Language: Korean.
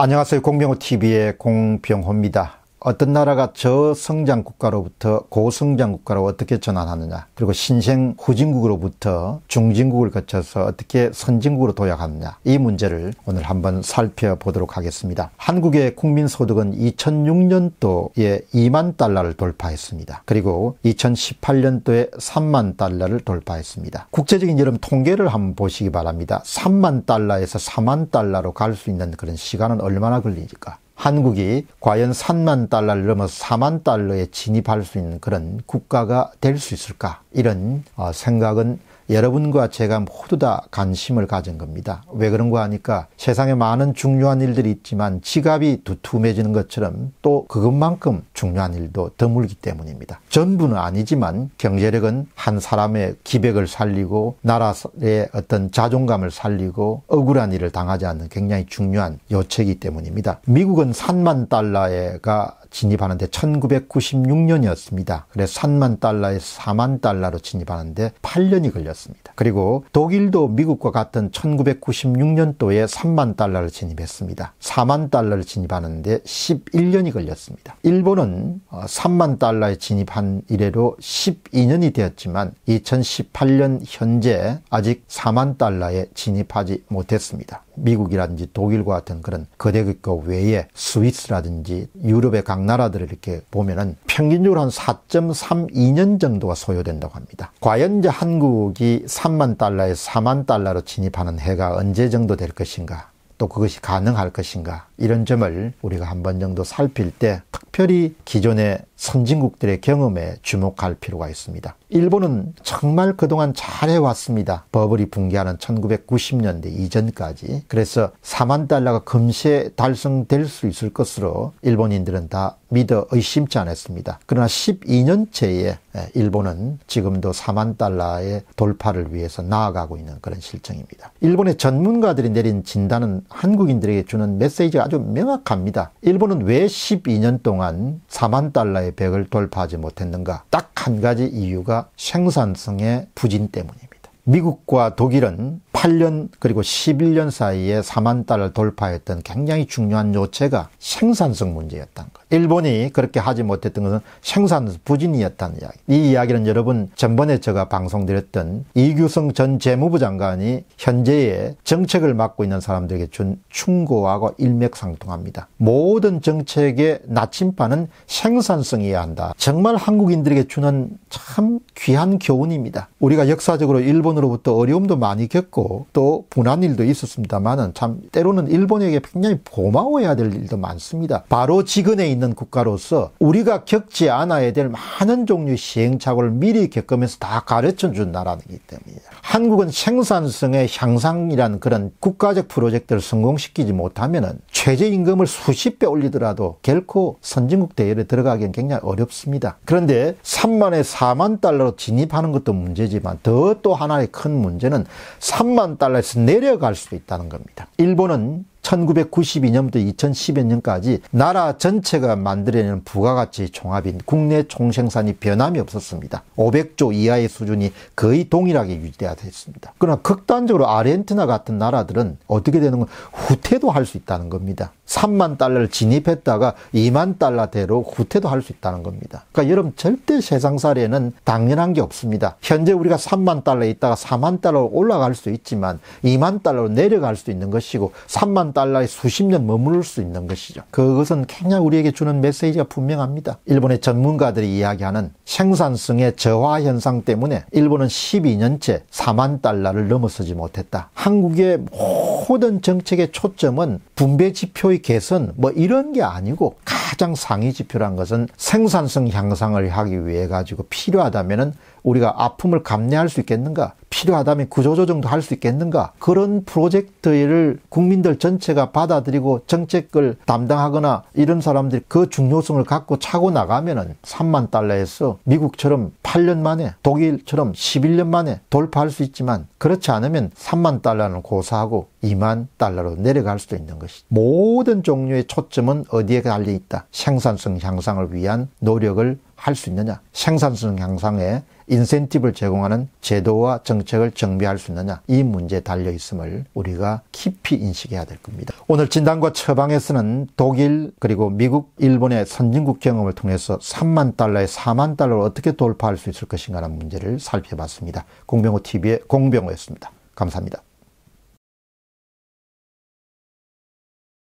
안녕하세요. 공병호 TV의 공병호입니다. 어떤 나라가 저성장 국가로부터 고성장 국가로 어떻게 전환하느냐 그리고 신생 후진국으로부터 중진국을 거쳐서 어떻게 선진국으로 도약하느냐 이 문제를 오늘 한번 살펴보도록 하겠습니다. 한국의 국민소득은 2006년도에 2만 달러를 돌파했습니다. 그리고 2018년도에 3만 달러를 돌파했습니다. 국제적인 여름 통계를 한번 보시기 바랍니다. 3만 달러에서 4만 달러로 갈 수 있는 그런 시간은 얼마나 걸리니까 한국이 과연 3만 달러를 넘어서 4만 달러에 진입할 수 있는 그런 국가가 될 수 있을까 이런 어, 생각은 여러분과 제가 모두 다 관심을 가진 겁니다. 왜 그런가 하니까 세상에 많은 중요한 일들이 있지만 지갑이 두툼해지는 것처럼 또 그것만큼 중요한 일도 드물기 때문입니다. 전부는 아니지만 경제력은 한 사람의 기백을 살리고 나라의 어떤 자존감을 살리고 억울한 일을 당하지 않는 굉장히 중요한 요체이기 때문입니다. 미국은 3만 달러가 에 진입하는데 1996년이었습니다. 그래서 3만 달러에서 4만 달러로 진입하는데 8년이 걸렸습니다. 그리고 독일도 미국과 같은 1996년도에 3만 달러를 진입했습니다. 4만 달러를 진입하는데 11년이 걸렸습니다. 일본은 3만 어, 달러에 진입한 이래로 12년이 되었지만 2018년 현재 아직 4만 달러에 진입하지 못했습니다. 미국이라든지 독일과 같은 그런 거대 국가 외에 스위스라든지 유럽의 각 나라들을 이렇게 보면은 평균적으로 한 4.32년 정도가 소요된다고 합니다. 과연 이제 한국이 3만 달러에 4만 달러로 진입하는 해가 언제 정도 될 것인가? 또 그것이 가능할 것인가 이런 점을 우리가 한 번 정도 살필 때 특별히 기존에 선진국들의 경험에 주목할 필요가 있습니다. 일본은 정말 그동안 잘해왔습니다. 버블이 붕괴하는 1990년대 이전까지. 그래서 4만 달러가 금세 달성될 수 있을 것으로 일본인들은 다 믿어 의심치 않았습니다. 그러나 12년째에 예, 일본은 지금도 4만 달러의 돌파를 위해서 나아가고 있는 그런 실정입니다. 일본의 전문가들이 내린 진단은 한국인들에게 주는 메시지가 아주 명확합니다. 일본은 왜 12년 동안 4만 달러의 100%의 1을 돌파하지 못했는가? 딱 한 가지 이유가 생산성의 부진 때문입니다. 미국과 독일은 8년 그리고 11년 사이에 4만 달을 돌파했던 굉장히 중요한 요체가 생산성 문제였던 것. 일본이 그렇게 하지 못했던 것은 생산 부진이었다는 이야기. 이 이야기는 여러분 전번에 제가 방송드렸던 이규성 전 재무부 장관이 현재의 정책을 맡고 있는 사람들에게 준 충고하고 일맥상통합니다. 모든 정책의 나침반은 생산성이어야 한다. 정말 한국인들에게 주는 참 귀한 교훈입니다. 우리가 역사적으로 일본으로부터 어려움도 많이 겪고 또 분한 일도 있었습니다만은 참 때로는 일본에게 굉장히 고마워해야 될 일도 많습니다. 바로 지근에 있는 있는 국가로서 우리가 겪지 않아야 될 많은 종류의 시행착오를 미리 겪으면서 다 가르쳐 준 나라이기 때문이에요. 한국은 생산성의 향상이라는 그런 국가적 프로젝트를 성공시키지 못하면 최저임금을 수십 배 올리더라도 결코 선진국 대열에 들어가기는 굉장히 어렵습니다. 그런데 3만에 4만 달러로 진입하는 것도 문제지만 더 또 하나의 큰 문제는 3만 달러에서 내려갈 수도 있다는 겁니다. 일본은 1992년부터 2010년까지 나라 전체가 만들어내는 부가가치 종합인 국내 총생산이 변함이 없었습니다. 500조 이하의 수준이 거의 동일하게 유지되었습니다. 그러나 극단적으로 아르헨티나 같은 나라들은 어떻게 되는 건 후퇴도 할 수 있다는 겁니다. 3만 달러를 진입했다가 2만 달러대로 후퇴도 할 수 있다는 겁니다. 그러니까 여러분 절대 세상 사례는 당연한 게 없습니다. 현재 우리가 3만 달러에 있다가 4만 달러로 올라갈 수 있지만 2만 달러로 내려갈 수 있는 것이고 3만 달러에 수십 년 머무를 수 있는 것이죠. 그것은 굉장히 우리에게 주는 메시지가 분명합니다. 일본의 전문가들이 이야기하는 생산성의 저하 현상 때문에 일본은 12년째 4만 달러를 넘어서지 못했다. 한국의 모든 정책의 초점은 분배 지표의 개선 뭐 이런 게 아니고 가장 상위 지표란 것은 생산성 향상을 하기 위해 가지고 필요하다면은 우리가 아픔을 감내할 수 있겠는가? 필요하다면 구조조정도 할 수 있겠는가? 그런 프로젝트를 국민들 전체가 받아들이고 정책을 담당하거나 이런 사람들이 그 중요성을 갖고 차고 나가면은 3만 달러에서 미국처럼 8년 만에 독일처럼 11년 만에 돌파할 수 있지만 그렇지 않으면 3만 달러는 고사하고 2만 달러로 내려갈 수도 있는 것이죠. 모든 종류의 초점은 어디에 달려 있다. 생산성 향상을 위한 노력을 할수 있느냐? 생산성 향상에 인센티브를 제공하는 제도와 정책을 정비할 수 있느냐? 이 문제에 달려 있음을 우리가 깊이 인식해야 될 겁니다. 오늘 진단과 처방에서는 독일 그리고 미국, 일본의 선진국 경험을 통해서 3만 달러에 4만 달러를 어떻게 돌파할 수 있을 것인가라는 문제를 살펴봤습니다. 공병호 TV의 공병호였습니다. 감사합니다.